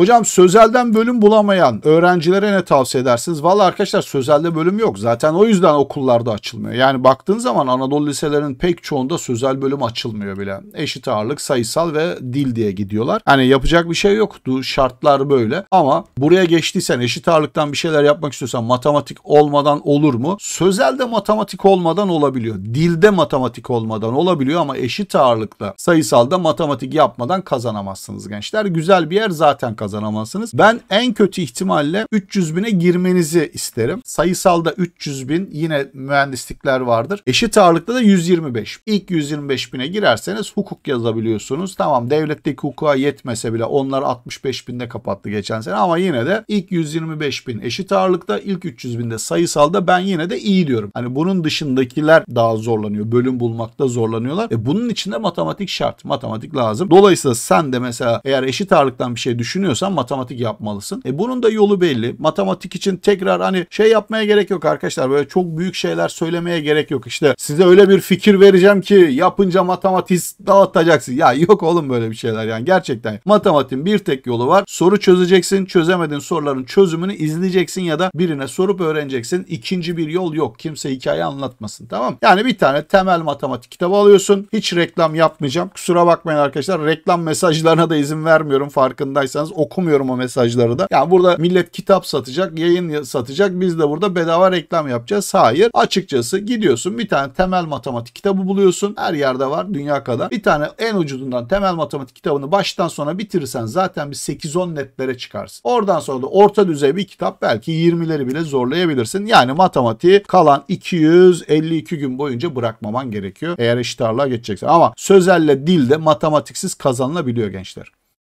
Hocam sözelden bölüm bulamayan öğrencilere ne tavsiye edersiniz? Valla arkadaşlar sözelde bölüm yok. Zaten o yüzden okullarda açılmıyor. Yani baktığın zaman Anadolu liselerinin pek çoğunda sözel bölüm açılmıyor bile. Eşit ağırlık, sayısal ve dil diye gidiyorlar. Hani yapacak bir şey yoktu. Şartlar böyle. Ama buraya geçtiysen eşit ağırlıktan bir şeyler yapmak istiyorsan matematik olmadan olur mu? Sözelde matematik olmadan olabiliyor. Dilde matematik olmadan olabiliyor ama eşit ağırlıkta sayısalda matematik yapmadan kazanamazsınız gençler. Güzel bir yer zaten kazanamazsınız. Ben en kötü ihtimalle 300 bine girmenizi isterim. Sayısalda 300 bin yine mühendislikler vardır. Eşit ağırlıkta da 125. İlk 125 bine girerseniz hukuk yazabiliyorsunuz. Tamam devletteki hukuka yetmese bile onlar 65 binde kapattı geçen sene ama yine de ilk 125 bin eşit ağırlıkta ilk 300 binde sayısalda ben yine de iyi diyorum. Hani bunun dışındakiler daha zorlanıyor. Bölüm bulmakta zorlanıyorlar. E bunun için de matematik şart. Matematik lazım. Dolayısıyla sen de mesela eğer eşit ağırlıktan bir şey düşünüyorsan istiyorsan matematik yapmalısın. E bunun da yolu belli. Matematik için tekrar hani şey yapmaya gerek yok arkadaşlar. Böyle çok büyük şeyler söylemeye gerek yok. İşte size öyle bir fikir vereceğim ki yapınca matematik dağıtacaksın. Ya yok oğlum böyle bir şeyler yani gerçekten. Matematiğin bir tek yolu var. Soru çözeceksin. Çözemediğin soruların çözümünü izleyeceksin ya da birine sorup öğreneceksin. İkinci bir yol yok. Kimse hikaye anlatmasın tamam Yani bir tane temel matematik kitabı alıyorsun. Hiç reklam yapmayacağım. Kusura bakmayın arkadaşlar. Reklam mesajlarına da izin vermiyorum farkındaysanız. O okumuyorum o mesajları da. Yani burada millet kitap satacak, yayın satacak. Biz de burada bedava reklam yapacağız. Hayır. Açıkçası gidiyorsun bir tane temel matematik kitabı buluyorsun. Her yerde var dünya kadar. Bir tane en ucudundan temel matematik kitabını baştan sona bitirirsen zaten bir 8-10 netlere çıkarsın. Oradan sonra da orta düzey bir kitap belki 20'leri bile zorlayabilirsin. Yani matematiği kalan 252 gün boyunca bırakmaman gerekiyor. Eğer eşit ağırlığa geçeceksen. Ama sözelle dilde matematiksiz kazanılabiliyor gençler.